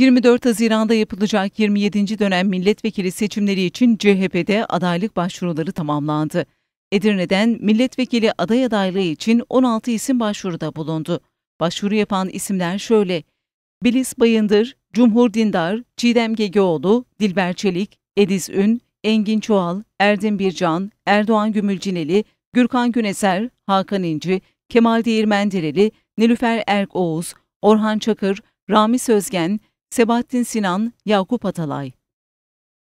24 Haziran'da yapılacak 27. dönem milletvekili seçimleri için CHP'de adaylık başvuruları tamamlandı. Edirne'den milletvekili aday adaylığı için 16 isim başvuruda bulundu. Başvuru yapan isimler şöyle. Bilis Bayındır, Cumhur Dindar, Çiğdem Gegeoğlu, Dilber Çelik, Ediz Ün, Engin Çoğal, Erdin Bircan, Erdoğan Gümülcineli, Gürkan Güneser, Hakan İnci, Kemal Değirmendireli, Nilüfer Erk Oğuz, Orhan Çakır, Rami Sözgen, Sebahattin Sinan, Yakup Atalay